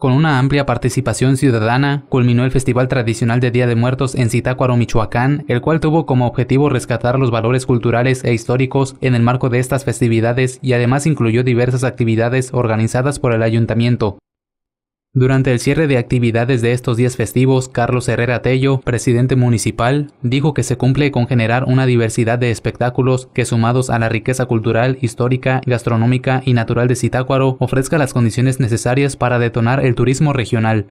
Con una amplia participación ciudadana, culminó el Festival Tradicional de Día de Muertos en Zitácuaro, Michoacán, el cual tuvo como objetivo rescatar los valores culturales e históricos en el marco de estas festividades y además incluyó diversas actividades organizadas por el ayuntamiento. Durante el cierre de actividades de estos días festivos, Carlos Herrera Tello, presidente municipal, dijo que se cumple con generar una diversidad de espectáculos que sumados a la riqueza cultural, histórica, gastronómica y natural de Zitácuaro, ofrezca las condiciones necesarias para detonar el turismo regional.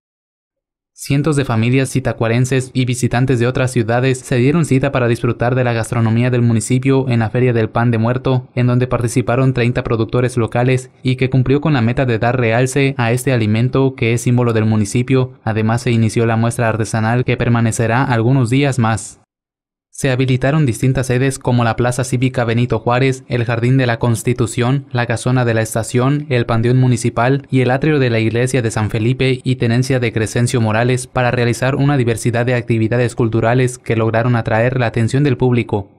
Cientos de familias citacuarenses y visitantes de otras ciudades se dieron cita para disfrutar de la gastronomía del municipio en la Feria del Pan de Muerto, en donde participaron 30 productores locales y que cumplió con la meta de dar realce a este alimento que es símbolo del municipio. Además se inició la muestra artesanal que permanecerá algunos días más. Se habilitaron distintas sedes como la Plaza Cívica Benito Juárez, el Jardín de la Constitución, la Casona de la Estación, el Panteón Municipal y el Atrio de la Iglesia de San Felipe y tenencia de Crescencio Morales para realizar una diversidad de actividades culturales que lograron atraer la atención del público.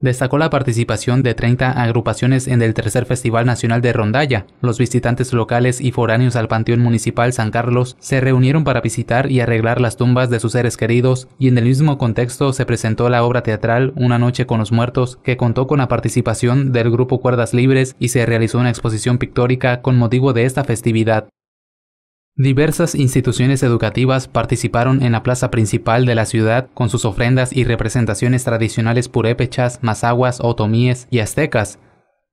Destacó la participación de 30 agrupaciones en el tercer Festival Nacional de Rondalla. Los visitantes locales y foráneos al Panteón Municipal San Carlos se reunieron para visitar y arreglar las tumbas de sus seres queridos y en el mismo contexto se presentó la obra teatral Una noche con los muertos que contó con la participación del grupo Cuerdas Libres y se realizó una exposición pictórica con motivo de esta festividad. Diversas instituciones educativas participaron en la plaza principal de la ciudad con sus ofrendas y representaciones tradicionales purépechas, mazaguas, otomíes y aztecas,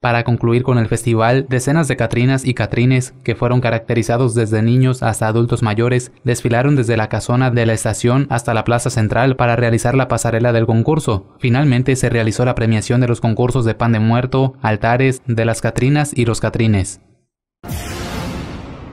para concluir con el festival, decenas de Catrinas y Catrines, que fueron caracterizados desde niños hasta adultos mayores, desfilaron desde la casona de la estación hasta la plaza central para realizar la pasarela del concurso. Finalmente se realizó la premiación de los concursos de pan de muerto, altares, de las Catrinas y los Catrines.